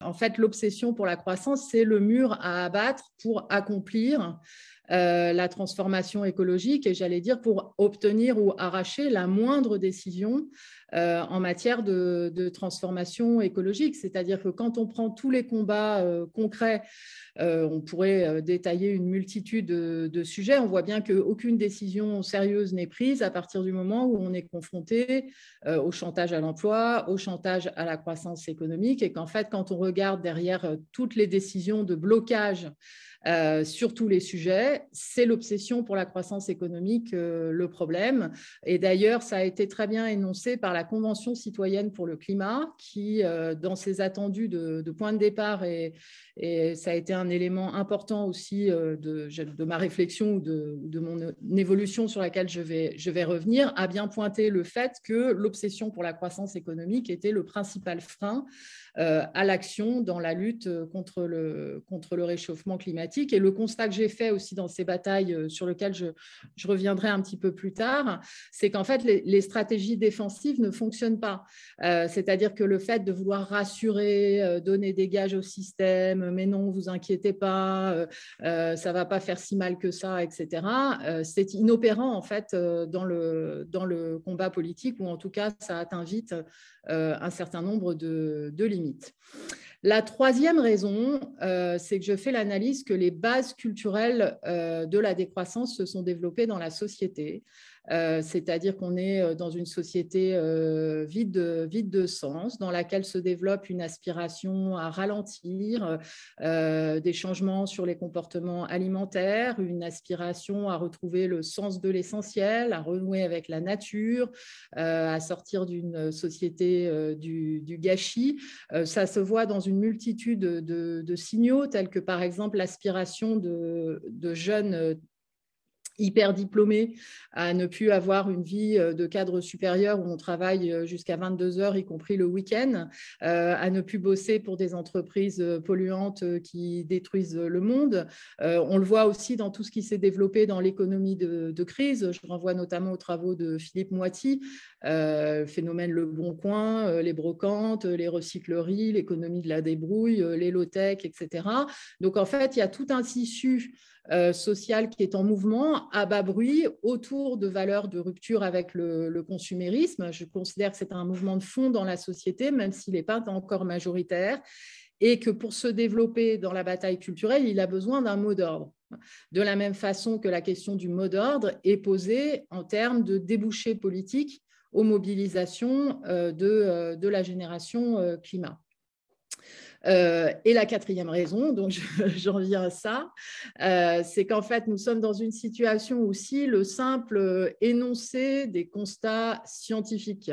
En fait, l'obsession pour la croissance, c'est le mur à abattre pour accomplir euh, la transformation écologique et j'allais dire pour obtenir ou arracher la moindre décision euh, en matière de, transformation écologique. C'est-à-dire que quand on prend tous les combats euh, concrets, on pourrait détailler une multitude de, de sujets. On voit bien qu'aucune décision sérieuse n'est prise à partir du moment où on est confronté au chantage à l'emploi, au chantage à la croissance économique et qu'en fait, quand on regarde derrière toutes les décisions de blocage euh, sur tous les sujets. C'est l'obsession pour la croissance économique euh, le problème. Et d'ailleurs, ça a été très bien énoncé par la Convention citoyenne pour le climat, qui, euh, dans ses attendus de, de point de départ, et, ça a été un élément important aussi de, ma réflexion ou de, mon évolution sur laquelle je vais revenir, a bien pointé le fait que l'obsession pour la croissance économique était le principal frein euh, à l'action dans la lutte euh, contre le, contre le réchauffement climatique. Et le constat que j'ai fait aussi dans ces batailles, euh, sur lequel je, reviendrai un petit peu plus tard, c'est qu'en fait, les, stratégies défensives ne fonctionnent pas. C'est-à-dire que le fait de vouloir rassurer, donner des gages au système, mais non, vous inquiétez pas, ça ça va pas faire si mal que ça, etc., c'est inopérant en fait dans, le, dans le combat politique, ou en tout cas, ça atteint vite un certain nombre de, de limites. La troisième raison, euh, c'est que je fais l'analyse que les bases culturelles euh, de la décroissance se sont développées dans la société euh, c'est-à-dire qu'on est euh, dans une société euh, vide, de, sens, dans laquelle se développe une aspiration à ralentir, des changements sur les comportements alimentaires, une aspiration à retrouver le sens de l'essentiel, à renouer avec la nature, à sortir d'une société du, gâchis. ça se voit dans une multitude de, signaux, tels que par exemple l'aspiration de jeunes hyper diplômés, à ne plus avoir une vie euh, de cadre supérieur où on travaille euh, jusqu'à 22 heures, y compris le week-end, euh, à ne plus bosser pour des entreprises polluantes qui détruisent le monde. on le voit aussi dans tout ce qui s'est développé dans l'économie de, crise. Je renvoie notamment aux travaux de Philippe Moiti, phénomène Le Bon Coin, les brocantes, les recycleries, l'économie de la débrouille, les low-tech, etc. Donc en fait, il y a tout un tissu euh, social qui est en mouvement à bas bruit autour de valeurs de rupture avec le, consumérisme. Je considère que c'est un mouvement de fond dans la société, même s'il n'est pas encore majoritaire, et que pour se développer dans la bataille culturelle, il a besoin d'un mot d'ordre. De la même façon que la question du mot d'ordre est posée en termes de débouchés politiques aux mobilisations euh, de, euh, de la génération climat. Euh, et la quatrième raison, donc j'en viens à ça, euh, c'est qu'en fait, nous sommes dans une situation où si le simple énoncé des constats scientifiques,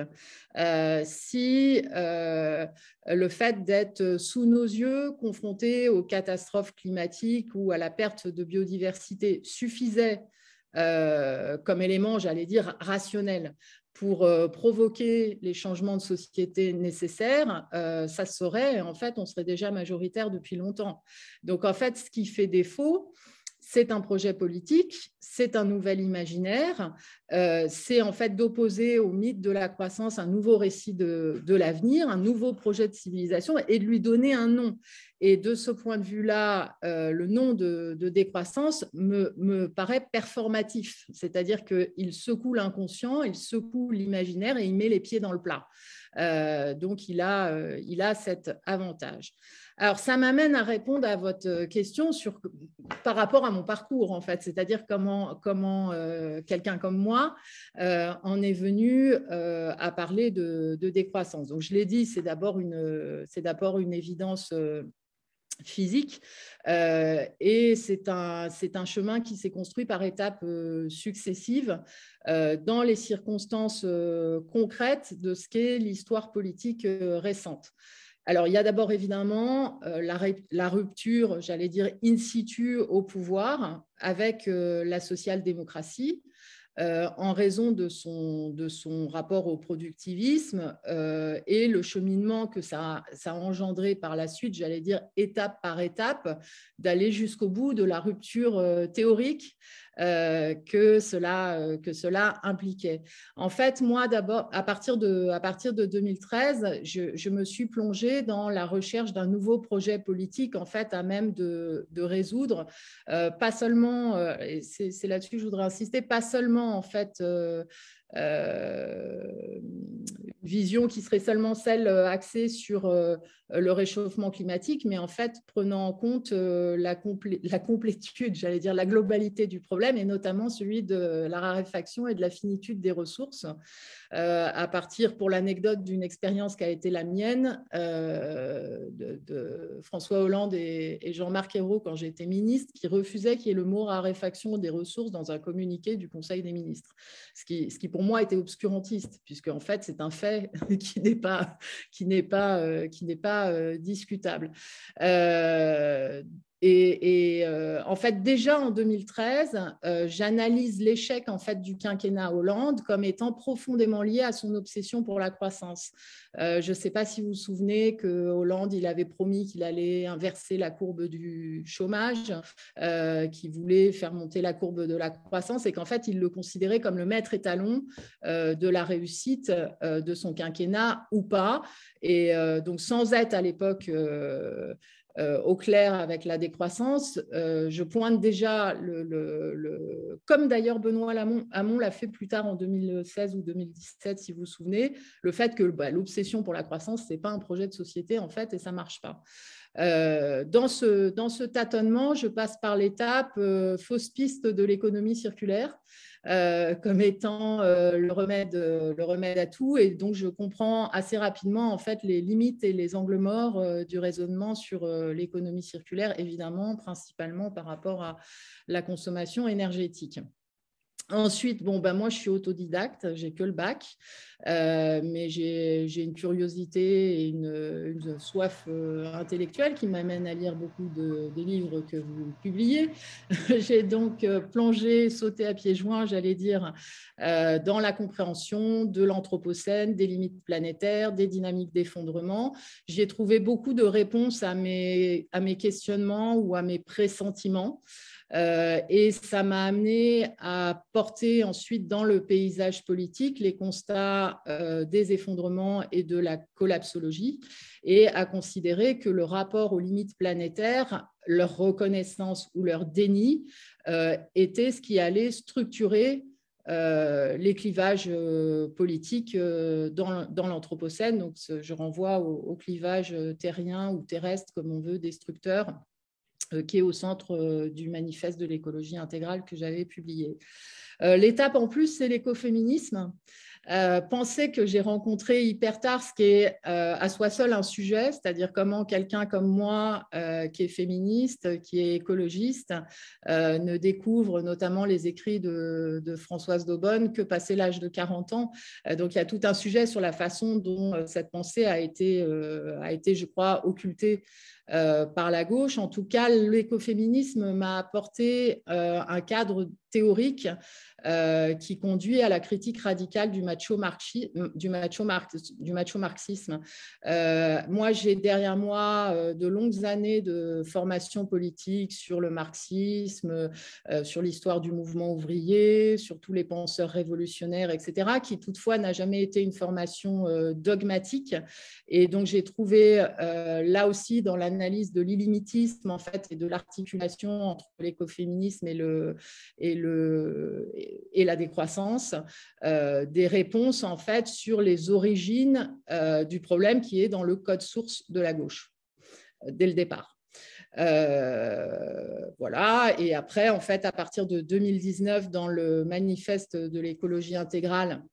euh, si le fait d'être sous nos yeux confronté aux catastrophes climatiques ou à la perte de biodiversité suffisait comme élément, j'allais dire, rationnel pour euh, provoquer les changements de société nécessaires, euh, ça serait, en fait, on serait déjà majoritaire depuis longtemps. Donc, en fait, ce qui fait défaut, c'est un projet politique, c'est un nouvel imaginaire, euh, c'est en fait d'opposer au mythe de la croissance un nouveau récit de, l'avenir, un nouveau projet de civilisation et de lui donner un nom. Et de ce point de vue-là, euh, le nom de, décroissance me, me, paraît performatif, c'est-à-dire qu'il secoue l'inconscient, il secoue l'imaginaire et il met les pieds dans le plat. Euh, donc, il a, euh, il a cet avantage. Alors, ça m'amène à répondre à votre question sur, par rapport à mon parcours, en fait, c'est-à-dire comment, comment euh, quelqu'un comme moi en est venu à parler de, décroissance. Donc, je l'ai dit, c'est d'abord une, une, évidence physique. Euh, et c'est un, chemin qui s'est construit par étapes euh, successives euh, dans les circonstances concrètes de ce qu'est l'histoire politique récente. Alors, il y a d'abord évidemment la, la, rupture, j'allais dire, in situ au pouvoir avec la social-démocratie, euh, en raison de son, rapport au productivisme euh, et le cheminement que ça, a engendré par la suite, j'allais dire étape par étape, d'aller jusqu'au bout de la rupture euh, théorique euh, que, cela, euh, que cela impliquait. En fait, moi, d'abord, à, partir de, à partir de 2013, je, je me suis plongée dans la recherche d'un nouveau projet politique, en fait, à même de, de résoudre, euh, pas seulement, et c'est là-dessus que je voudrais insister, pas seulement, en fait, vision qui serait seulement celle axée sur euh, le réchauffement climatique, mais en fait prenant en compte euh, la, la complétude, j'allais dire la globalité du problème, et notamment celui de la raréfaction et de la finitude des ressources, euh, à partir, pour l'anecdote, d'une expérience qui a été la mienne de, François Hollande et, Jean-Marc Ayrault quand j'étais ministre, qui refusait qu'il y ait le mot raréfaction des ressources dans un communiqué du Conseil des ministres, ce qui, ce qui pour moi était obscurantiste, puisque en fait c'est un fait qui n'est pas, qui n'est pas, qui n'est pas euh, discutable. Euh, et, euh, en fait, déjà en 2013, euh, j'analyse l'échec en fait du quinquennat Hollande comme étant profondément lié à son obsession pour la croissance. Euh, je ne sais pas si vous vous souvenez que Hollande, il avait promis qu'il allait inverser la courbe du chômage, qu'il voulait faire monter la courbe de la croissance, et qu'en fait, il le considérait comme le maître étalon de la réussite de son quinquennat ou pas. Et donc, sans être à l'époque euh, au clair avec la décroissance, euh, je pointe déjà, le, comme d'ailleurs Benoît Hamon l'a fait plus tard en 2016 ou 2017, si vous vous souvenez, le fait que bah, l'obsession pour la croissance, ce n'est pas un projet de société en fait, et ça ne marche pas. Euh, dans ce tâtonnement, je passe par l'étape fausse piste de l'économie circulaire. Euh, comme étant euh, le, remède, euh, le remède à tout. Et donc, je comprends assez rapidement en fait les limites et les angles morts du raisonnement sur l'économie circulaire, évidemment, principalement par rapport à la consommation énergétique. Ensuite, bon, ben moi, je suis autodidacte, j'ai que le bac, euh, mais j'ai une curiosité et une, soif euh, intellectuelle qui m'amène à lire beaucoup de, des livres que vous publiez. j'ai donc euh, plongé, sauté à pieds joints, j'allais dire, dans la compréhension de l'anthropocène, des limites planétaires, des dynamiques d'effondrement. J'ai trouvé beaucoup de réponses à mes, à mes questionnements ou à mes pressentiments. Euh, et ça m'a amené à porter ensuite dans le paysage politique les constats euh, des effondrements et de la collapsologie et à considérer que le rapport aux limites planétaires leur reconnaissance ou leur déni euh, était ce qui allait structurer les clivages politiques dans, l'Anthropocène. Donc, je renvoie au, clivage terrien ou terrestre, comme on veut, destructeur euh, qui est au centre euh, du manifeste de l'écologie intégrale que j'avais publié. Euh, l'étape en plus, c'est l'écoféminisme. Euh, pensée que j'ai rencontré hyper tard, ce qui est à soi seul un sujet, c'est-à-dire comment quelqu'un comme moi, qui est féministe, qui est écologiste, ne découvre notamment les écrits de, de Françoise Daubonne que passé l'âge de 40 ans. donc il y a tout un sujet sur la façon dont cette pensée a été je crois, occultée euh, par la gauche. En tout cas, l'écoféminisme m'a apporté euh, un cadre théorique euh, qui conduit à la critique radicale du macho, du macho, du macho marxisme. moi, j'ai derrière moi de longues années de formation politique sur le marxisme, sur l'histoire du mouvement ouvrier, sur tous les penseurs révolutionnaires, etc., qui toutefois n'a jamais été une formation dogmatique. Et donc, j'ai trouvé là aussi dans la analyse de l'illimitisme en fait et de l'articulation entre l'écoféminisme et, le, et, le, et la décroissance, euh, des réponses en fait sur les origines euh, du problème qui est dans le code source de la gauche euh, dès le départ. voilà, et après, en fait, à partir de 2019, dans le manifeste de l'écologie intégrale,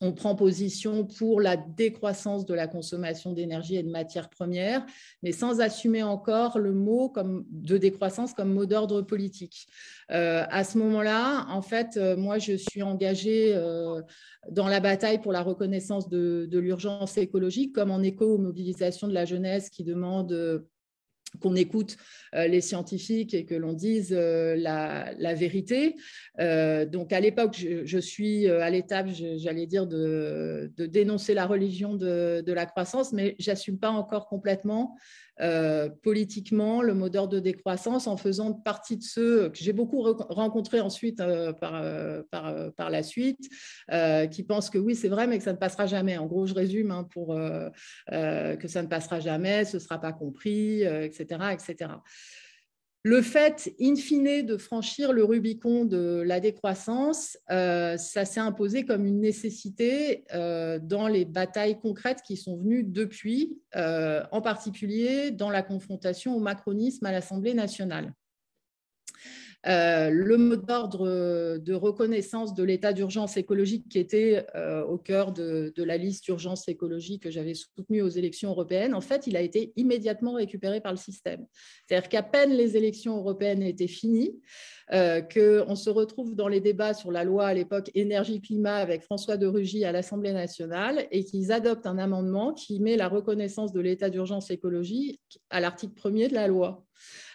on prend position pour la décroissance de la consommation d'énergie et de matières premières, mais sans assumer encore le mot comme, de décroissance comme mot d'ordre politique. Euh, à ce moment-là, en fait, euh, moi, je suis engagée euh, dans la bataille pour la reconnaissance de, de l'urgence écologique, comme en écho aux mobilisations de la jeunesse qui demandent qu'on écoute euh, les scientifiques et que l'on dise euh, la, vérité. Euh, donc à l'époque, je, suis à l'étape, j'allais dire, de, dénoncer la religion de, la croissance, mais j'assume pas encore complètement politiquement le mot d'ordre de décroissance en faisant partie de ceux que j'ai beaucoup rencontrés ensuite par, par, la suite, qui pensent que oui, c'est vrai, mais que ça ne passera jamais. En gros, je résume hein, pour que ça ne passera jamais, ce ne sera pas compris, le fait, in fine, de franchir le Rubicon de la décroissance, euh, ça s'est imposé comme une nécessité euh, dans les batailles concrètes qui sont venues depuis, euh, en particulier dans la confrontation au macronisme à l'Assemblée nationale. Euh, le mot d'ordre euh, de reconnaissance de l'état d'urgence écologique qui était euh, au cœur de, la liste d'urgence écologique que j'avais soutenue aux élections européennes, en fait, il a été immédiatement récupéré par le système. C'est-à-dire qu'à peine les élections européennes étaient finies, euh, qu'on se retrouve dans les débats sur la loi à l'époque énergie-climat avec François de Rugy à l'Assemblée nationale et qu'ils adoptent un amendement qui met la reconnaissance de l'état d'urgence écologique à l'article 1 de la loi.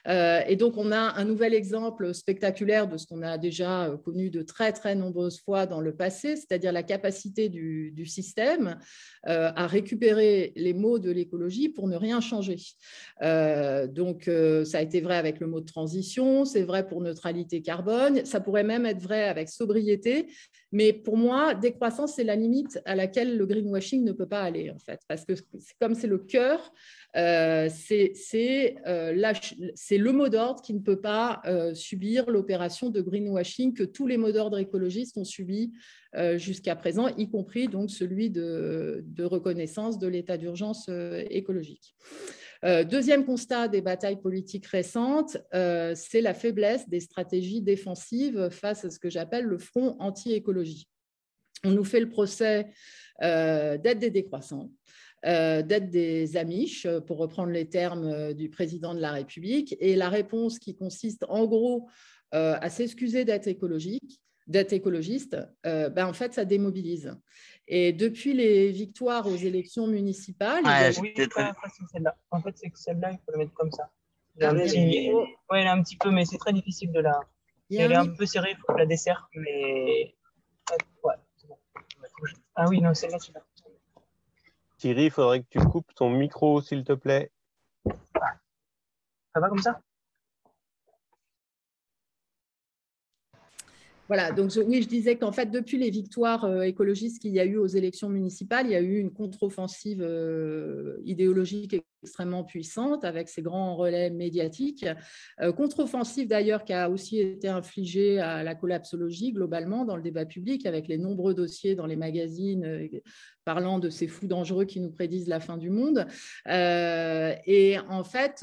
Euh, et donc, on a un nouvel exemple spectaculaire de ce qu'on a déjà euh, connu de très, très nombreuses fois dans le passé, c'est-à-dire la capacité du, système à récupérer les mots de l'écologie pour ne rien changer. donc, ça a été vrai avec le mot de transition, c'est vrai pour neutraliser carbone. Ça pourrait même être vrai avec sobriété. Mais pour moi, décroissance, c'est la limite à laquelle le greenwashing ne peut pas aller, en fait. Parce que comme c'est le cœur, euh, euh c'est le mot d'ordre qui ne peut pas euh, subir l'opération de greenwashing que tous les mots d'ordre écologistes ont subi euh, jusqu'à présent, y compris donc celui de, de reconnaissance de l'état d'urgence écologique. Euh, deuxième constat des batailles politiques récentes, euh, c'est la faiblesse des stratégies défensives face à ce que j'appelle le front anti-écologie. On nous fait le procès euh, d'être des décroissants, d'être des Amish, pour reprendre les termes du président de la République, et la réponse qui consiste en gros à s'excuser d'être écologique, d'être écologiste, ben, en fait, ça démobilise. Et depuis les victoires aux élections municipales. a... oui, c'est celle-là. En fait, c'est que celle-là, il faut le mettre comme ça. Oui, elle est un petit peu, mais c'est très difficile de la. Elle est un peu serrée, il faut la dessert, mais. Ouais, bon. Ah oui, non, celle-là, celle-là. Thierry, il faudrait que tu coupes ton micro, s'il te plaît. Ça va comme ça Voilà, donc je, oui, je disais qu'en fait, depuis les victoires euh, écologistes qu'il y a eu aux élections municipales, il y a eu une contre-offensive euh, idéologique extrêmement puissante avec ses grands relais médiatiques. Euh, contre-offensive d'ailleurs qui a aussi été infligée à la collapsologie globalement dans le débat public avec les nombreux dossiers dans les magazines euh, parlant de ces fous dangereux qui nous prédisent la fin du monde. Euh, et en fait,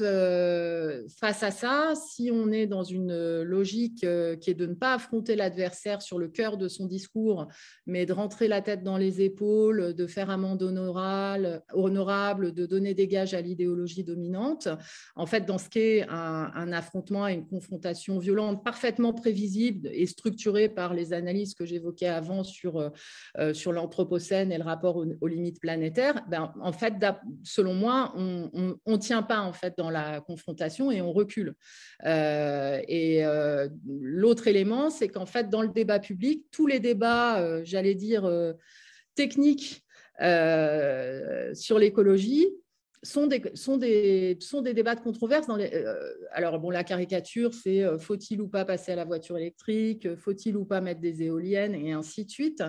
face à ça, si on est dans une logique qui est de ne pas affronter l'adversaire sur le cœur de son discours, mais de rentrer la tête dans les épaules, de faire amende honorable, honorable de donner des gages à idéologie dominante. En fait, dans ce qu'est un, un affrontement et une confrontation violente parfaitement prévisible et structurée par les analyses que j'évoquais avant sur, euh, euh, sur l'anthropocène et le rapport aux, limites planétaires, ben, en fait, selon moi, on ne tient pas en fait dans la confrontation et on recule. Euh, et l'autre élément, c'est qu'en fait, dans le débat public, tous les débats, j'allais dire, techniques sur l'écologie sont des, sont des, sont des débats de controverse. Dans les, euh, alors, bon, la caricature, c'est euh, faut-il ou pas passer à la voiture électrique, euh, faut-il ou pas mettre des éoliennes, et ainsi de suite,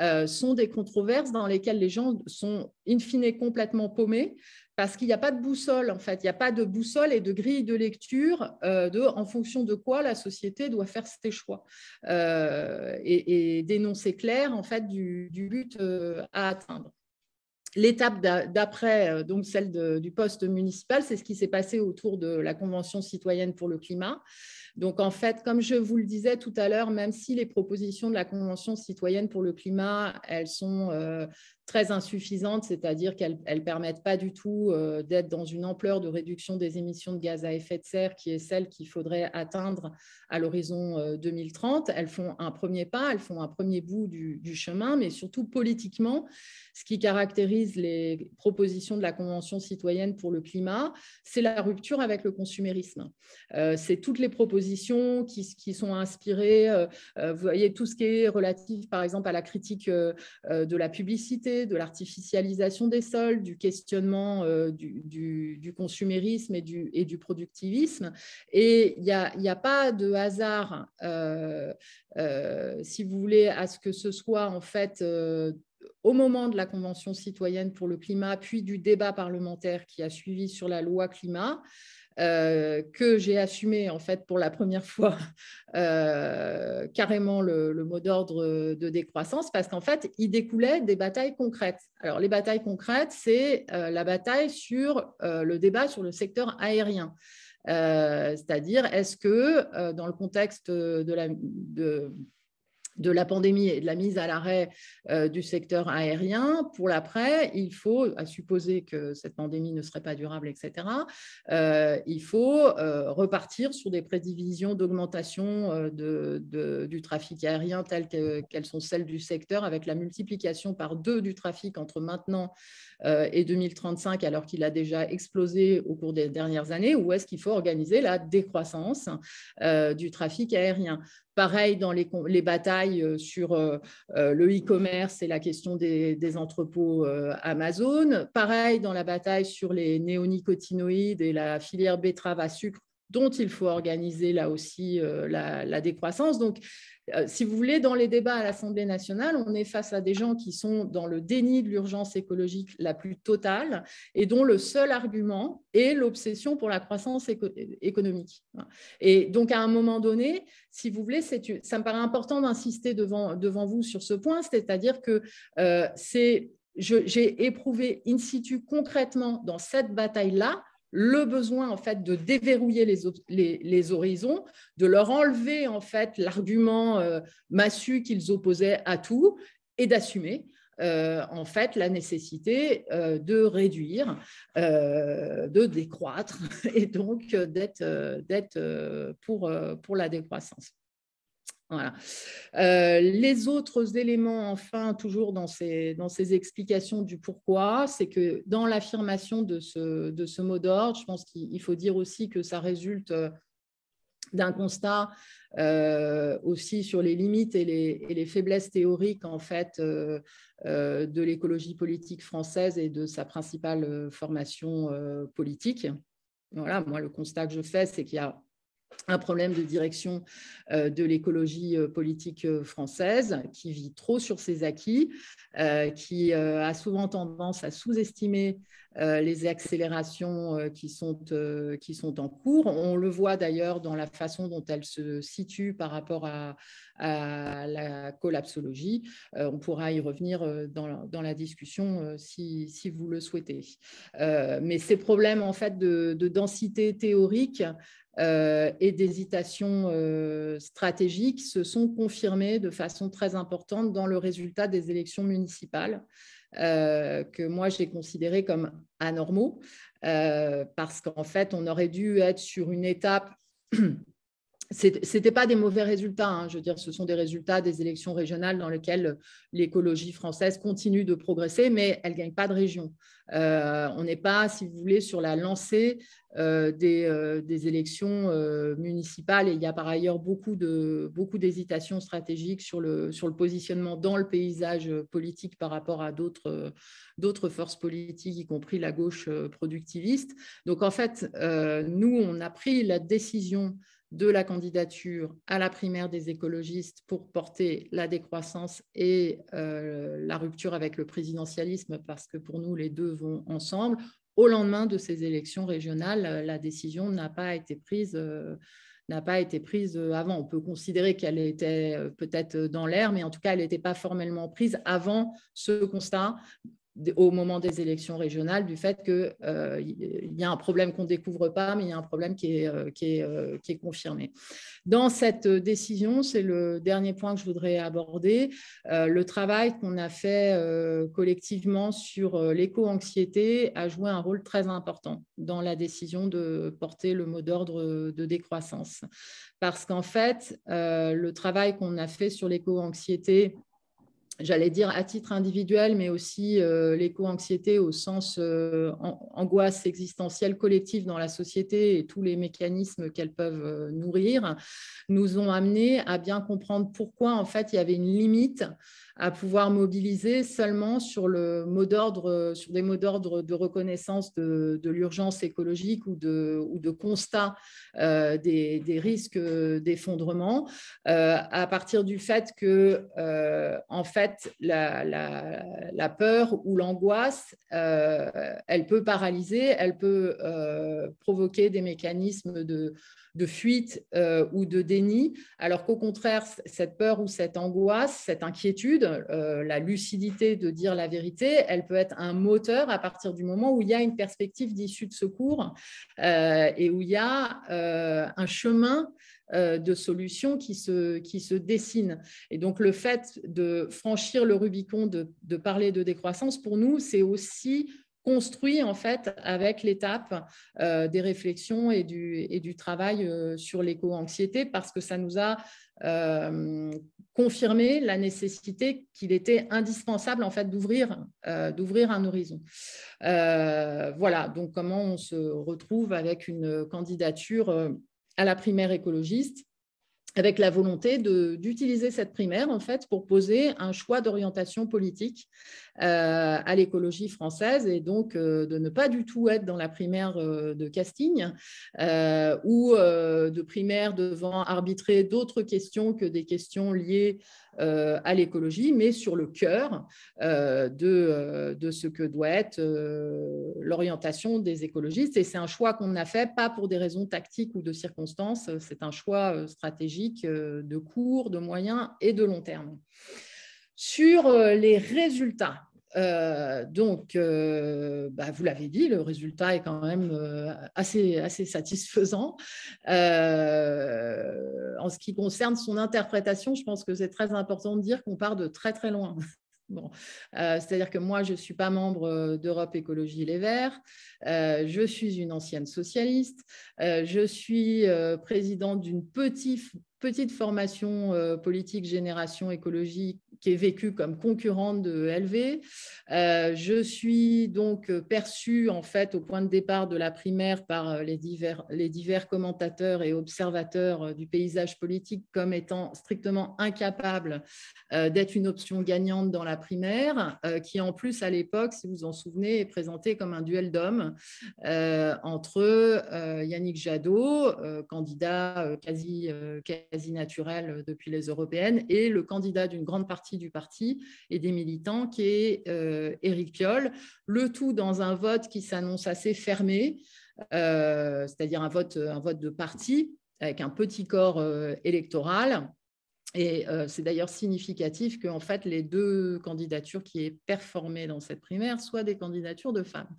euh, sont des controverses dans lesquelles les gens sont in fine complètement paumés parce qu'il n'y a pas de boussole, en fait. Il n'y a pas de boussole et de grille de lecture de, en fonction de quoi la société doit faire ses choix et, et d'énoncer clair, en fait, du, du but à atteindre. L'étape d'après, euh, donc celle du poste municipal, c'est ce qui s'est passé autour de la Convention citoyenne pour le climat. Donc en fait, comme je vous le disais tout à l'heure, même si les propositions de la Convention citoyenne pour le climat, elles sont euh, très insuffisantes, c'est-à-dire qu'elles ne permettent pas du tout euh, d'être dans une ampleur de réduction des émissions de gaz à effet de serre qui est celle qu'il faudrait atteindre à l'horizon 2030. Euh, elles font un premier pas, elles font un premier bout du, chemin, mais surtout politiquement, ce qui caractérise les propositions de la Convention citoyenne pour le climat, c'est la rupture avec le consumérisme. Euh, c'est toutes les propositions qui sont inspirées, vous voyez, tout ce qui est relatif, par exemple, à la critique de la publicité, de l'artificialisation des sols, du questionnement euh, du, consumérisme et du, productivisme. Et il n'y a, pas de hasard, euh, euh, si vous voulez, à ce que ce soit en fait au moment de la Convention citoyenne pour le climat, puis du débat parlementaire qui a suivi sur la loi climat, euh, que j'ai assumé en fait pour la première fois euh, carrément le, mot d'ordre de décroissance parce qu'en fait il découlait des batailles concrètes. Alors les batailles concrètes, c'est euh, la bataille sur le débat sur le secteur aérien. C'est-à-dire, est-ce que dans le contexte de la, de la pandémie et de la mise à l'arrêt euh, du secteur aérien. Pour l'après, il faut, à supposer que cette pandémie ne serait pas durable, etc., euh, il faut euh, repartir sur des prédivisions d'augmentation de, du trafic aérien telles qu'elles sont celles du secteur, avec la multiplication par deux du trafic entre maintenant euh, et 2035 alors qu'il a déjà explosé au cours des dernières années où est-ce qu'il faut organiser la décroissance euh, du trafic aérien Pareil dans les, les, batailles euh, sur le e-commerce et la question des, des, entrepôts Amazon. Pareil dans la bataille sur les néonicotinoïdes et la filière betterave à sucre dont il faut organiser là aussi euh, la, décroissance. Donc, euh, si vous voulez, dans les débats à l'Assemblée nationale, on est face à des gens qui sont dans le déni de l'urgence écologique la plus totale et dont le seul argument est l'obsession pour la croissance économique. Et donc, à un moment donné, si vous voulez, ça me paraît important d'insister devant, vous sur ce point, c'est-à-dire que euh, j'ai éprouvé in situ concrètement dans cette bataille-là le besoin en fait de déverrouiller les, horizons, de leur enlever en fait l'argument massue euh, massu qu'ils opposaient à tout et d'assumer euh, en fait la nécessité euh, de réduire, de décroître et donc d'être pour la décroissance. Voilà. Euh, les autres éléments, enfin, toujours dans ces, dans ces explications du pourquoi, c'est que dans l'affirmation de ce, de ce mot d'ordre, je pense qu'il faut dire aussi que ça résulte euh, d'un constat euh, aussi sur les limites et les, les faiblesses théoriques en fait de l'écologie politique française et de sa principale formation politique. Voilà, moi le constat que je fais, c'est qu'il y a un problème de direction euh, de l'écologie euh, politique euh, française qui vit trop sur ses acquis, qui a souvent tendance à sous-estimer euh, les accélérations euh, qui sont, euh, qui sont en cours. On le voit d'ailleurs dans la façon dont elles se situent par rapport à, la collapsologie. on pourra y revenir dans la, discussion si, si, vous le souhaitez. mais ces problèmes en fait de, densité théorique et d'hésitation stratégiques stratégique se sont confirmés de façon très importante dans le résultat des élections municipales euh, que moi j'ai considéré comme anormaux, euh, parce qu'en fait, on aurait dû être sur une étape c'était pas des mauvais résultats. Hein. Je veux dire, ce sont des résultats des élections régionales dans lesquelles euh, l'écologie française continue de progresser, mais elle gagne pas de région. Euh, on n'est pas, si vous voulez, sur la lancée euh, des, élections municipales. Et il y a par ailleurs beaucoup de beaucoup d'hésitations stratégiques sur le sur le positionnement dans le paysage politique par rapport à d'autres d'autres forces politiques, y compris la gauche productiviste. Donc en fait, nous, on a pris la décision de la candidature à la primaire des écologistes pour porter la décroissance et euh, la rupture avec le présidentialisme, parce que pour nous, les deux vont ensemble. Au lendemain de ces élections régionales, euh, la décision n'a pas été prise. Euh, n'a pas été prise avant. On peut considérer qu'elle était peut-être dans l'air, mais en tout cas, elle n'était pas formellement prise avant ce constat au moment des élections régionales du fait qu'il euh, y a un problème qu'on ne découvre pas, mais il y a un problème qui est, euh, euh, qui est confirmé. Dans cette décision, c'est le dernier point que je voudrais aborder, le travail qu'on a fait collectivement sur l'éco-anxiété a joué un rôle très important dans la décision de porter le mot d'ordre de décroissance. Parce qu'en fait, le travail qu'on a fait sur l'éco-anxiété, j'allais dire à titre individuel, mais aussi euh, l'éco-anxiété au sens euh, angoisse existentielle collective dans la société et tous les mécanismes qu'elles peuvent euh, nourrir, nous ont amené à bien comprendre pourquoi en fait il y avait une limite à pouvoir mobiliser seulement sur le mot d'ordre, sur des mots d'ordre de reconnaissance de, l'urgence écologique ou de, ou de constat des, risques d'effondrement, à partir du fait que en fait la, peur ou l'angoisse, euh, elle peut paralyser, elle peut euh, provoquer des mécanismes de, de fuite euh, ou de déni, alors qu'au contraire, cette peur ou cette angoisse, cette inquiétude, euh, la lucidité de dire la vérité, elle peut être un moteur à partir du moment où il y a une perspective d'issue de secours euh, et où il y a un chemin de solutions qui se, qui se dessinent. Et donc le fait de franchir le Rubicon, de, de parler de décroissance, pour nous, c'est aussi construit en fait avec l'étape euh, des réflexions et du, travail euh, sur l'éco-anxiété parce que ça nous a euh, confirmé la nécessité qu'il était indispensable en fait d'ouvrir d'ouvrir un horizon. voilà donc comment on se retrouve avec une candidature à la primaire écologiste avec la volonté d'utiliser cette primaire en fait pour poser un choix d'orientation politique euh, à l'écologie française et donc euh, de ne pas du tout être dans la primaire euh, de casting ou de primaire devant arbitrer d'autres questions que des questions liées euh, à l'écologie, mais sur le cœur euh, euh, de, ce que doit être l'orientation des écologistes. Et c'est un choix qu'on a fait, pas pour des raisons tactiques ou de circonstances, c'est un choix stratégique de court, de moyen et de long terme. Sur les résultats, euh, donc, euh, bah, vous l'avez dit, le résultat est quand même euh, assez, assez satisfaisant. en ce qui concerne son interprétation, je pense que c'est très important de dire qu'on part de très très loin. Bon. C'est-à-dire que moi, je ne suis pas membre d'Europe Écologie Les Verts, je suis une ancienne socialiste, je suis présidente d'une petite, petite formation politique Génération écologique qui est vécue comme concurrente de LV. Euh, je suis donc euh, perçue en fait au point de départ de la primaire par euh, les divers, les divers commentateurs et observateurs du paysage politique comme étant strictement incapable d'être une option gagnante dans la primaire, qui en plus à l'époque, si vous vous en souvenez, est présentée comme un duel d'hommes entre Yannick Jadot, candidat quasi, quasi naturel depuis les européennes, et le candidat d'une grande partie du parti et des militants, qui est euh, Éric Piolle. Le tout dans un vote qui s'annonce assez fermé, euh, c'est-à-dire un vote, un vote de parti avec un petit corps euh, électoral et euh, c'est d'ailleurs significatif que en fait, les deux candidatures qui aient performé dans cette primaire soient des candidatures de femmes.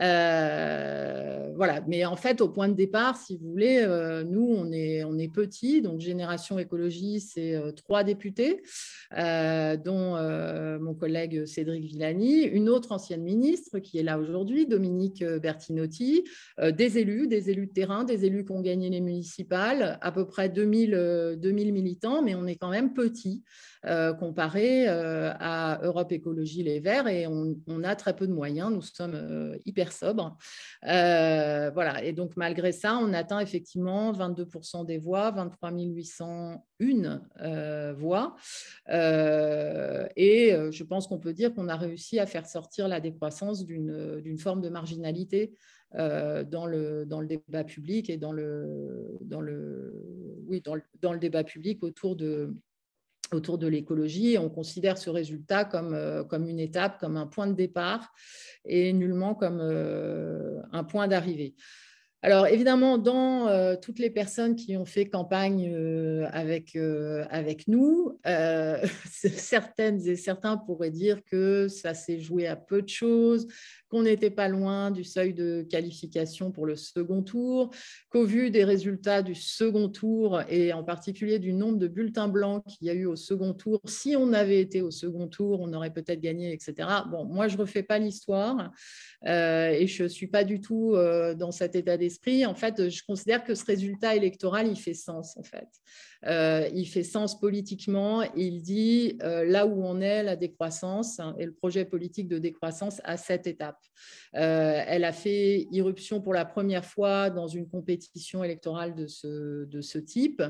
Euh, voilà. Mais en fait, au point de départ, si vous voulez, euh, nous, on est, on est petit. Donc, Génération Écologie, c'est trois députés, dont mon collègue Cédric Villani, une autre ancienne ministre qui est là aujourd'hui, Dominique Bertinotti, des élus, des élus de terrain, des élus qui ont gagné les municipales, à peu près 2000, 2000 militants, mais on on est quand même petit. Euh, comparé euh, à Europe Écologie Les Verts, et on, a très peu de moyens, nous sommes euh, hyper sobres. voilà, et donc malgré ça, on atteint effectivement 22% des voix, 23 801 voix, et je pense qu'on peut dire qu'on a réussi à faire sortir la décroissance d'une forme de marginalité. dans, le, dans le débat public et dans le, dans le, oui, dans le, dans le débat public autour de, autour de l'écologie on considère ce résultat euh, comme, une étape, comme un point de départ et nullement comme euh, un point d'arrivée. Alors évidemment, dans euh, toutes les personnes qui ont fait campagne avec nous, certaines et certains pourraient dire que ça s'est joué à peu de choses, qu'on n'était pas loin du seuil de qualification pour le second tour, qu'au vu des résultats du second tour et en particulier du nombre de bulletins blancs qu'il y a eu au second tour, si on avait été au second tour, on aurait peut-être gagné, etc. Bon, moi, je ne refais pas l'histoire euh, et je ne suis pas du tout euh, dans cet état d'esprit. En fait, je considère que ce résultat électoral, il fait sens, en fait. Euh, il fait sens politiquement. Il dit euh, là où on est, la décroissance hein, et le projet politique de décroissance à cette étape. Euh, elle a fait irruption pour la première fois dans une compétition électorale de ce, type.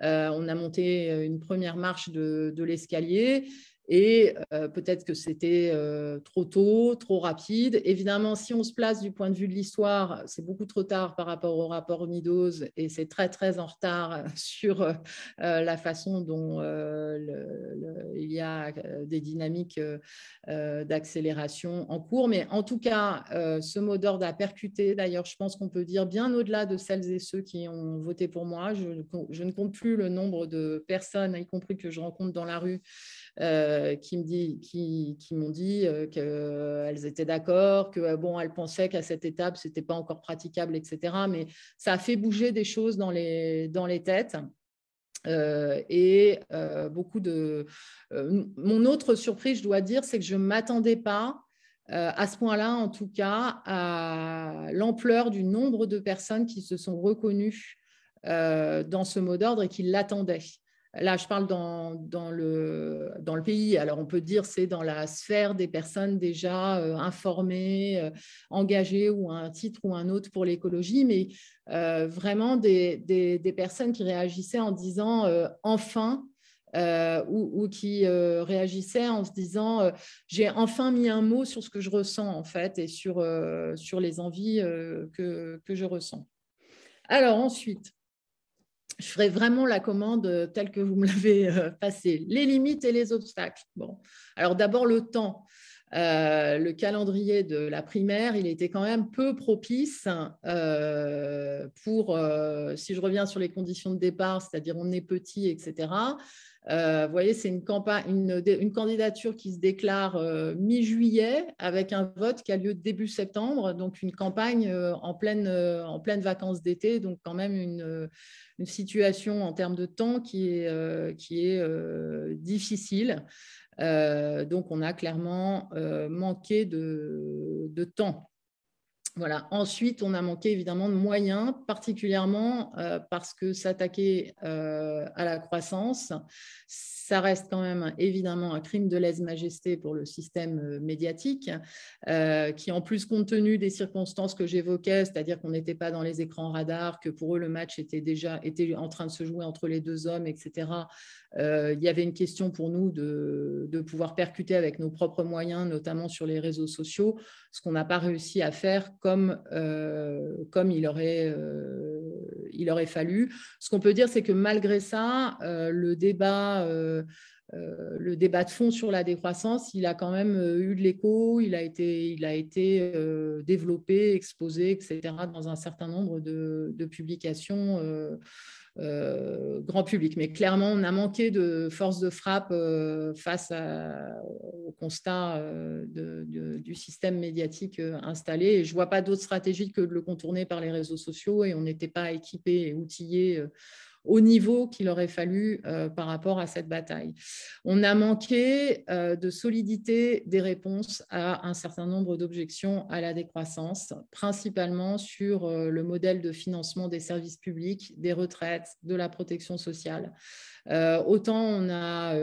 on a monté une première marche de l'escalier. Et euh, peut-être que c'était euh, trop tôt, trop rapide. Évidemment, si on se place du point de vue de l'histoire, c'est beaucoup trop tard par rapport au rapport Midos et c'est très, très en retard sur euh, la façon dont il y a des dynamiques d'accélération en cours. Mais en tout cas, ce mot d'ordre a percuté. D'ailleurs, je pense qu'on peut dire bien au-delà de celles et ceux qui ont voté pour moi. je ne compte plus le nombre de personnes, y compris que je rencontre dans la rue, euh, qui m'ont dit, dit euh, qu'elles étaient d'accord, que euh, bon, elles pensaient qu'à cette étape, ce n'était pas encore praticable, etc. Mais ça a fait bouger des choses dans les, dans les têtes. et beaucoup de. mon autre surprise, je dois dire, c'est que je ne m'attendais pas à ce point-là, en tout cas, à l'ampleur du nombre de personnes qui se sont reconnues dans ce mot d'ordre et qui l'attendaient. Là, je parle dans, le, dans le pays. Alors, on peut dire c'est dans la sphère des personnes déjà euh, informées, euh, engagées ou un titre ou un autre pour l'écologie, mais euh, vraiment des, des, personnes qui réagissaient en disant enfin, ou, qui réagissaient en se disant j'ai enfin mis un mot sur ce que je ressens en fait et sur, sur les envies que, que, je ressens. Alors ensuite, je ferai vraiment la commande euh, telle que vous me l'avez euh, passée. Les limites et les obstacles. Bon, alors d'abord le temps. Euh, le calendrier de la primaire, il était quand même peu propice pour, si je reviens sur les conditions de départ, c'est-à-dire on est petit, etc. Euh, vous voyez, c'est une, une, candidature qui se déclare euh, mi-juillet avec un vote qui a lieu début septembre, donc une campagne euh, en, pleine, vacances d'été, donc quand même une, situation en termes de temps qui est, difficile. donc on a clairement manqué de temps. Voilà. Ensuite, on a manqué évidemment de moyens, particulièrement euh, parce que s'attaquer euh, à la croissance, ça reste quand même évidemment un crime de lèse-majesté pour le système euh, médiatique, euh, qui en plus, compte tenu des circonstances que j'évoquais, c'est-à-dire qu'on n'était pas dans les écrans radars, que pour eux le match était déjà était en train de se jouer entre les deux hommes, etc. Euh, il y avait une question pour nous de, de pouvoir percuter avec nos propres moyens, notamment sur les réseaux sociaux, ce qu'on n'a pas réussi à faire comme, comme il, aurait, il aurait fallu. Ce qu'on peut dire, c'est que malgré ça, le débat euh, euh, le débat de fond sur la décroissance, il a quand même euh, eu de l'écho, il a été, il a été développé, exposé, etc., dans un certain nombre de, publications. grand public. Mais clairement, on a manqué de force de frappe face au constat du système médiatique installé. Et je ne vois pas d'autre stratégie que de le contourner par les réseaux sociaux et on n'était pas équipé et outillé au niveau qu'il aurait fallu euh, par rapport à cette bataille. On a manqué euh, de solidité des réponses à un certain nombre d'objections à la décroissance, principalement sur euh, le modèle de financement des services publics, des retraites, de la protection sociale. autant on a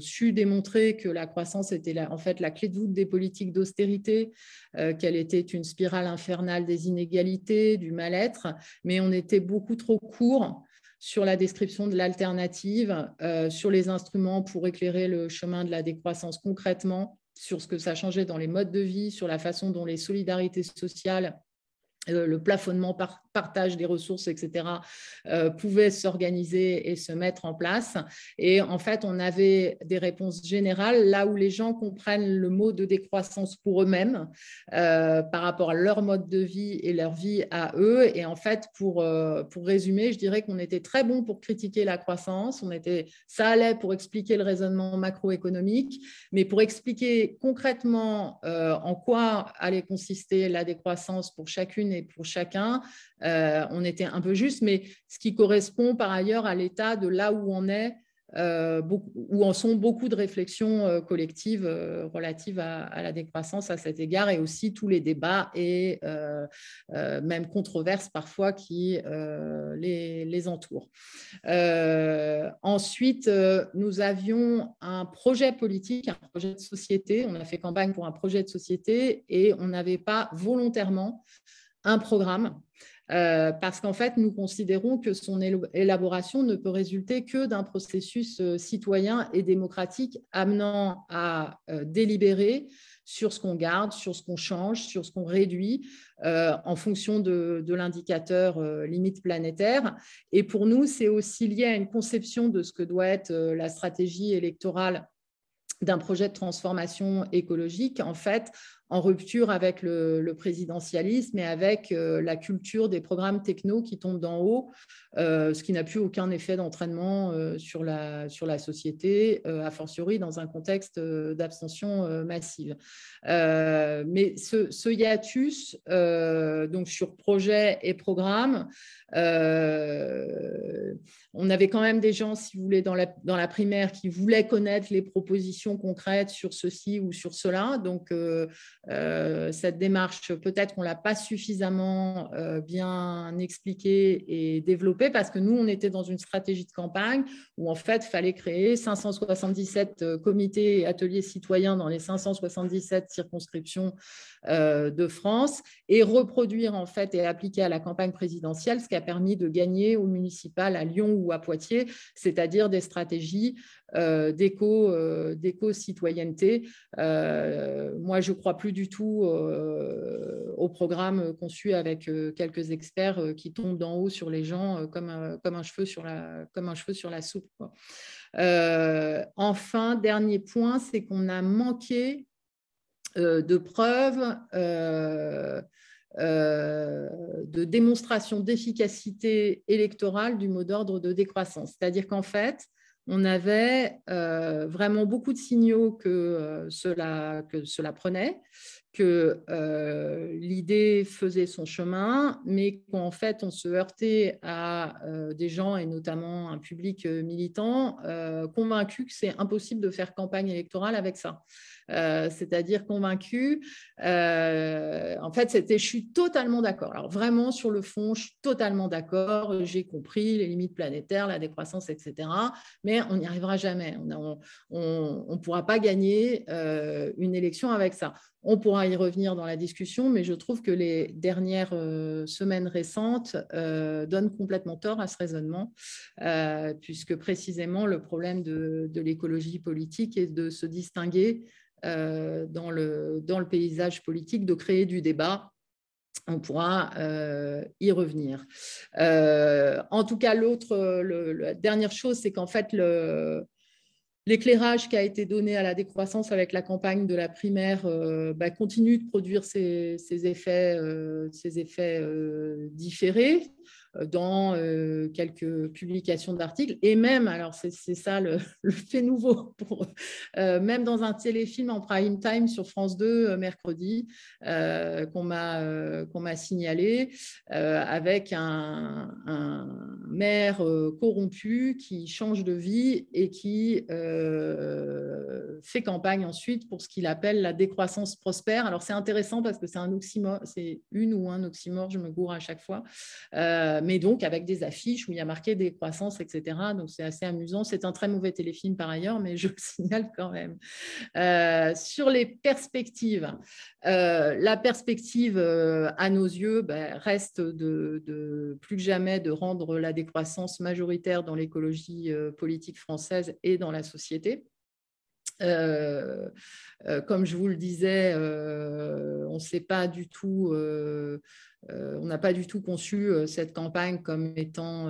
su démontrer que la croissance était en fait la clé de voûte des politiques d'austérité, qu'elle était une spirale infernale des inégalités, du mal-être, mais on était beaucoup trop court sur la description de l'alternative, euh, sur les instruments pour éclairer le chemin de la décroissance concrètement, sur ce que ça changeait dans les modes de vie, sur la façon dont les solidarités sociales euh, le plafonnement par partage des ressources, etc., pouvaient euh, pouvait s'organiser et se mettre en place. Et en fait, on avait des réponses générales là où les gens comprennent le mot de décroissance pour eux-mêmes euh, par rapport à leur mode de vie et leur vie à eux. Et en fait, pour, pour résumer, je dirais qu'on était très bon pour critiquer la croissance, on était, ça allait pour expliquer le raisonnement macroéconomique, mais pour expliquer concrètement en quoi allait consister la décroissance pour chacune et pour chacun. Euh, on était un peu juste, mais ce qui correspond par ailleurs à l'état de là où on est, euh, où en sont beaucoup de réflexions euh, collectives relatives à, la décroissance à cet égard et aussi tous les débats et même controverses parfois qui les, les, entourent. ensuite, nous avions un projet politique, un projet de société. On a fait campagne pour un projet de société et on n'avait pas volontairement un programme, euh, parce qu'en fait, nous considérons que son élaboration ne peut résulter que d'un processus euh, citoyen et démocratique amenant à euh, délibérer sur ce qu'on garde, sur ce qu'on change, sur ce qu'on réduit en fonction de, de l'indicateur limite planétaire. Et pour nous, c'est aussi lié à une conception de ce que doit être la stratégie électorale d'un projet de transformation écologique, en fait, en rupture avec le, présidentialisme et avec euh, la culture des programmes techno qui tombent d'en haut, euh, ce qui n'a plus aucun effet d'entraînement euh, sur, la, sur la société, a fortiori dans un contexte d'abstention massive. mais ce, hiatus, donc sur projet et programme, on avait quand même des gens, si vous voulez, dans la, dans la primaire qui voulaient connaître les propositions concrètes sur ceci ou sur cela. Donc, euh, cette démarche, peut-être qu'on ne l'a pas suffisamment euh, bien expliquée et développée parce que nous, on était dans une stratégie de campagne où en fait, il fallait créer 577 euh, comités et ateliers citoyens dans les 577 circonscriptions de France et reproduire en fait et appliquer à la campagne présidentielle ce qui a permis de gagner au municipal à Lyon ou à Poitiers, c'est-à-dire des stratégies euh, euh, d'éco-citoyenneté. Euh, moi, je ne crois plus du tout au programme conçu avec quelques experts qui tombent d'en haut sur les gens comme un, cheveu sur la, comme un cheveu sur la soupe. enfin, dernier point, c'est qu'on a manqué de preuves, de démonstration d'efficacité électorale du mot d'ordre de décroissance. C'est-à-dire qu'en fait, on avait euh, vraiment beaucoup de signaux que, euh, cela, que cela prenait, que euh, l'idée faisait son chemin, mais qu'en fait, on se heurtait à des gens, et notamment un public militant, convaincu que c'est impossible de faire campagne électorale avec ça. Euh, c'est-à-dire convaincu. Euh, en fait, c'était je suis totalement d'accord. Alors vraiment, sur le fond, je suis totalement d'accord. J'ai compris les limites planétaires, la décroissance, etc. Mais on n'y arrivera jamais. On ne pourra pas gagner euh, une élection avec ça. On pourra y revenir dans la discussion, mais je trouve que les dernières euh, semaines récentes euh, donnent complètement tort à ce raisonnement, euh, puisque précisément le problème de, l'écologie politique est de se distinguer dans, le, dans le paysage politique, de créer du débat on pourra y revenir. en tout cas, l'autre, la dernière chose, c'est qu'en fait, le, L'éclairage qui a été donné à la décroissance avec la campagne de la primaire euh, bah, continue de produire ses effets, euh, effets, euh, différés. Euh, dans euh, quelques publications d'articles, et même, alors c'est ça le, fait nouveau, pour, euh, même dans un téléfilm en prime time sur France 2 mercredi qu'on m'a m'a signalé, avec un, maire corrompu qui change de vie et qui fait campagne ensuite pour ce qu'il appelle la décroissance prospère. Alors c'est intéressant parce que c'est un oxymore, c'est une ou un oxymore, je me gourre à chaque fois. Euh, mais donc avec des affiches où il y a marqué des croissances, etc. Donc c'est assez amusant. C'est un très mauvais téléfilm par ailleurs, mais je le signale quand même. Euh, sur les perspectives, euh, la perspective euh, à nos yeux ben, reste plus que jamais de rendre la décroissance majoritaire dans l'écologie politique française et dans la société. comme je vous le disais, on sait pas du tout, euh, euh, on n'a pas du tout conçu euh, cette campagne comme étant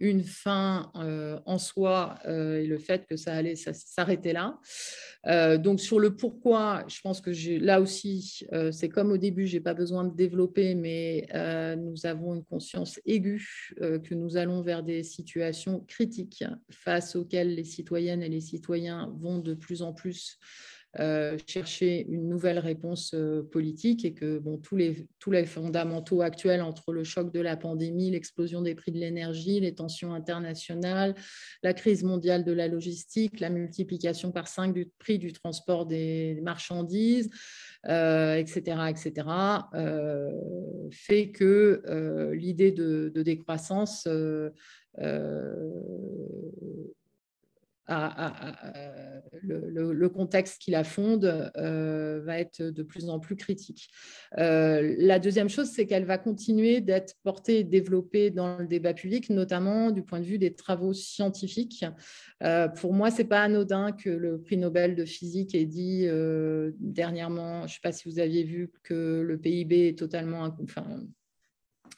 une fin en soi et le fait que ça allait s'arrêter là. donc sur le pourquoi, je pense que là aussi, c'est comme au début, j'ai pas besoin de développer, mais nous avons une conscience aiguë que nous allons vers des situations critiques face auxquelles les citoyennes et les citoyens vont de plus en plus euh, chercher une nouvelle réponse euh, politique et que bon, tous, les, tous les fondamentaux actuels entre le choc de la pandémie, l'explosion des prix de l'énergie, les tensions internationales, la crise mondiale de la logistique, la multiplication par 5 du prix du transport des marchandises, etc., euh, etc., fait que l'idée de, de, décroissance euh, le, contexte qui la fonde euh, va être de plus en plus critique. Euh, la deuxième chose, c'est qu'elle va continuer d'être portée et développée dans le débat public, notamment du point de vue des travaux scientifiques. pour moi, c'est pas anodin que le prix Nobel de physique ait dit dernièrement, je ne sais pas si vous aviez vu que le PIB est totalement, enfin,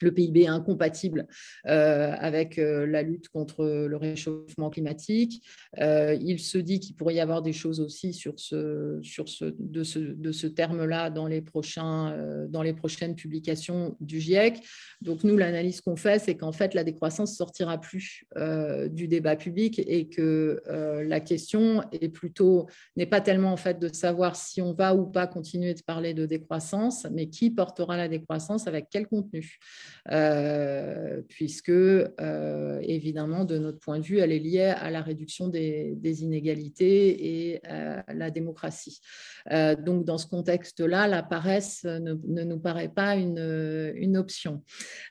le PIB est incompatible euh, avec euh, la lutte contre le réchauffement climatique. Euh, il se dit qu'il pourrait y avoir des choses aussi sur ce, sur de ce, terme-là dans, les dans les prochaines publications du GIEC. Donc nous, l'analyse qu'on fait, c'est qu'en fait, la décroissance sortira plus du débat public et que la question est plutôt n'est pas tellement en fait de savoir si on va ou pas continuer de parler de décroissance, mais qui portera la décroissance avec quel contenu. Euh, puisque, euh, évidemment, de notre point de vue, elle est liée à la réduction des, inégalités et à la démocratie. Euh, donc, dans ce contexte-là, la paresse ne, nous paraît pas une, option.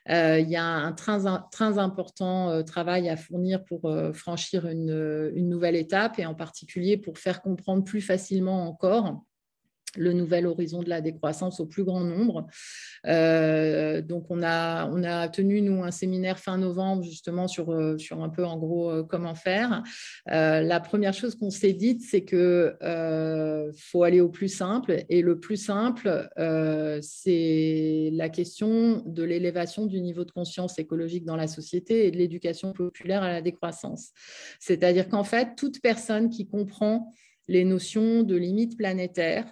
il y a un très, important travail à fournir pour franchir une nouvelle étape et en particulier pour faire comprendre plus facilement encore le nouvel horizon de la décroissance au plus grand nombre. Euh, donc, on a, on a tenu, nous, un séminaire fin novembre, justement, sur, euh, sur un peu, en gros, euh, comment faire. la première chose qu'on s'est dite, c'est que faut aller au plus simple. Et le plus simple, c'est la question de l'élévation du niveau de conscience écologique dans la société et de l'éducation populaire à la décroissance. C'est-à-dire qu'en fait, toute personne qui comprend les notions de limites planétaires,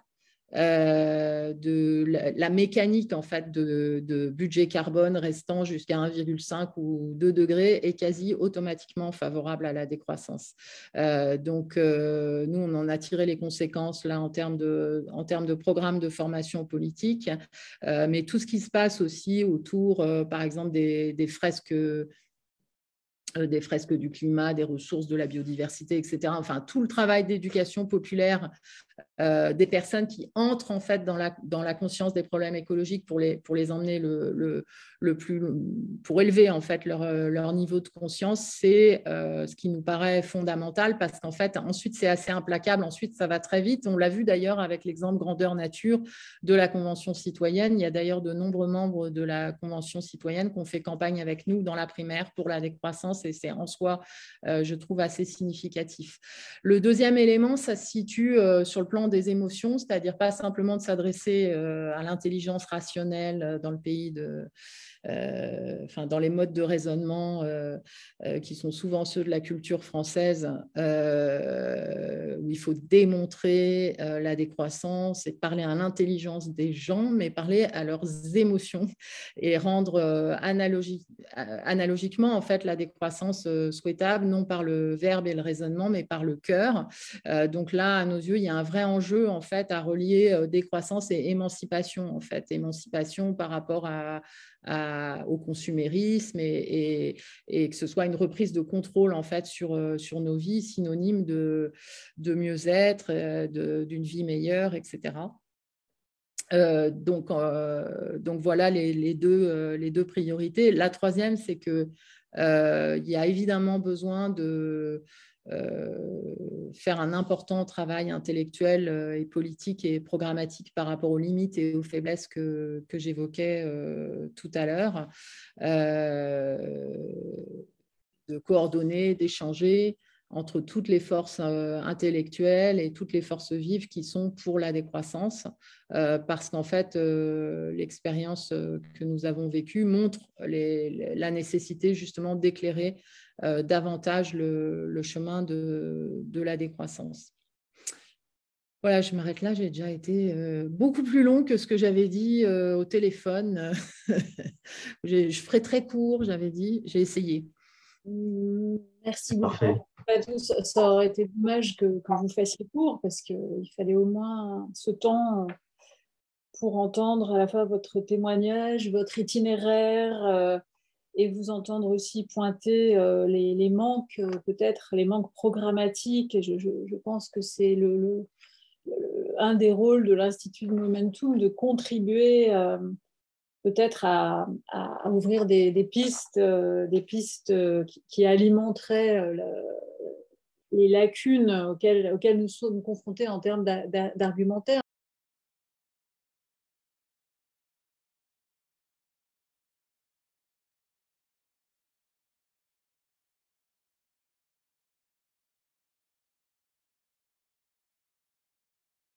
euh, de la, mécanique en fait de, budget carbone restant jusqu'à 1,5 ou 2 degrés est quasi automatiquement favorable à la décroissance. Euh, donc euh, nous, on en a tiré les conséquences là en termes de, en de de formation politique, mais tout ce qui se passe aussi autour, par exemple, des, fresques des fresques du climat, des ressources, de la biodiversité, etc. Enfin, tout le travail d'éducation populaire euh, des personnes qui entrent en fait dans la, dans la conscience des problèmes écologiques pour les, pour les emmener le, le, le plus pour élever en fait leur, euh, leur niveau de conscience, c'est euh, ce qui nous paraît fondamental parce qu'en fait ensuite c'est assez implacable, ensuite ça va très vite. On l'a vu d'ailleurs avec l'exemple grandeur nature de la convention citoyenne. Il y a d'ailleurs de nombreux membres de la convention citoyenne qui ont fait campagne avec nous dans la primaire pour la décroissance et c'est en soi je trouve assez significatif. Le deuxième élément, ça se situe sur plan des émotions, c'est-à-dire pas simplement de s'adresser euh, à l'intelligence rationnelle euh, dans le pays de, euh, enfin, dans les modes de raisonnement qui sont souvent ceux de la culture française, où il faut démontrer la décroissance et parler à l'intelligence des gens, mais parler à leurs émotions et rendre analogiquement en fait la décroissance souhaitable non par le verbe et le raisonnement, mais par le cœur. donc là, à nos yeux, il y a un vrai enjeu en fait à relier euh, décroissance et émancipation en fait, émancipation par rapport à, au consumérisme et, et, que ce soit une reprise de contrôle en fait sur, euh, sur nos vies, synonyme de, de mieux-être, euh, d'une vie meilleure, etc. donc, donc voilà les, les deux, les deux priorités. La troisième, c'est que il y a évidemment besoin de, euh, faire un important travail intellectuel euh, et politique et programmatique par rapport aux limites et aux faiblesses que, j'évoquais euh, tout à l'heure de coordonner, d'échanger, entre toutes les forces euh, intellectuelles et toutes les forces vives qui sont pour la décroissance, euh, parce qu'en fait, euh, l'expérience que nous avons vécue montre les, la nécessité justement d'éclairer davantage le, chemin de, la décroissance. Voilà, je m'arrête là, j'ai déjà été beaucoup plus long que ce que j'avais dit au téléphone. je ferai très court, j'avais dit, j'ai essayé. Mmh, merci beaucoup ça aurait été dommage que, vous fassiez court parce qu'il euh, fallait au moins ce temps euh, pour entendre à la fois votre témoignage, votre itinéraire euh, et vous entendre aussi pointer les, manques, peut-être les manques programmatiques. je, pense que c'est le, un des rôles de l'Institut de Momentum de contribuer peut-être à, ouvrir des, pistes, des pistes, qui, qui, alimenteraient la, les lacunes auxquelles, auxquelles, nous sommes confrontés en termes d'argumentaire.